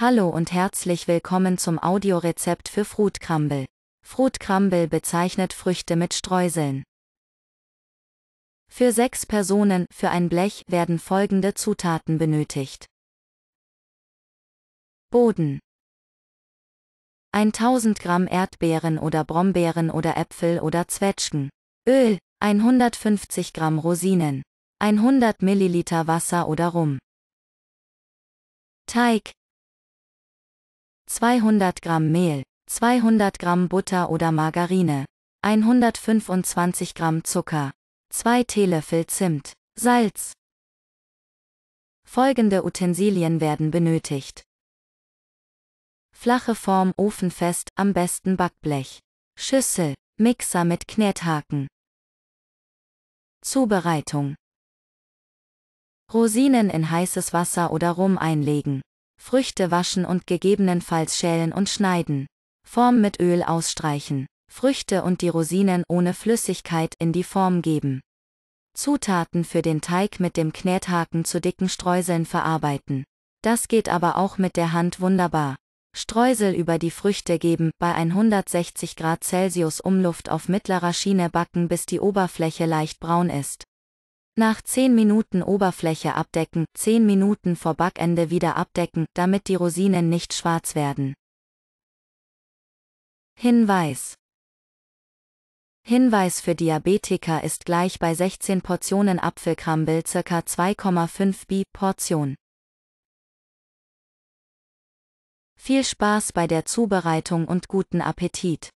Hallo und herzlich willkommen zum Audiorezept für Fruitcrumble. Fruitcrumble bezeichnet Früchte mit Streuseln. Für sechs Personen für ein Blech werden folgende Zutaten benötigt. Boden 1000 Gramm Erdbeeren oder Brombeeren oder Äpfel oder Zwetschgen. Öl 150 Gramm Rosinen. 100 Milliliter Wasser oder Rum. Teig 200 Gramm Mehl, 200 Gramm Butter oder Margarine, 125 Gramm Zucker, 2 Teelöffel Zimt, Salz. Folgende Utensilien werden benötigt. Flache Form ofenfest, am besten Backblech. Schüssel, Mixer mit Knethaken. Zubereitung. Rosinen in heißes Wasser oder Rum einlegen. Früchte waschen und gegebenenfalls schälen und schneiden. Form mit Öl ausstreichen. Früchte und die Rosinen ohne Flüssigkeit in die Form geben. Zutaten für den Teig mit dem Knethaken zu dicken Streuseln verarbeiten. Das geht aber auch mit der Hand wunderbar. Streusel über die Früchte geben, bei 160 Grad Celsius Umluft auf mittlerer Schiene backen bis die Oberfläche leicht braun ist. Nach 10 Minuten Oberfläche abdecken, 10 Minuten vor Backende wieder abdecken, damit die Rosinen nicht schwarz werden. Hinweis Hinweis für Diabetiker ist gleich bei 16 Portionen Apfelkrambel ca. 2,5 Bi Portion. Viel Spaß bei der Zubereitung und guten Appetit!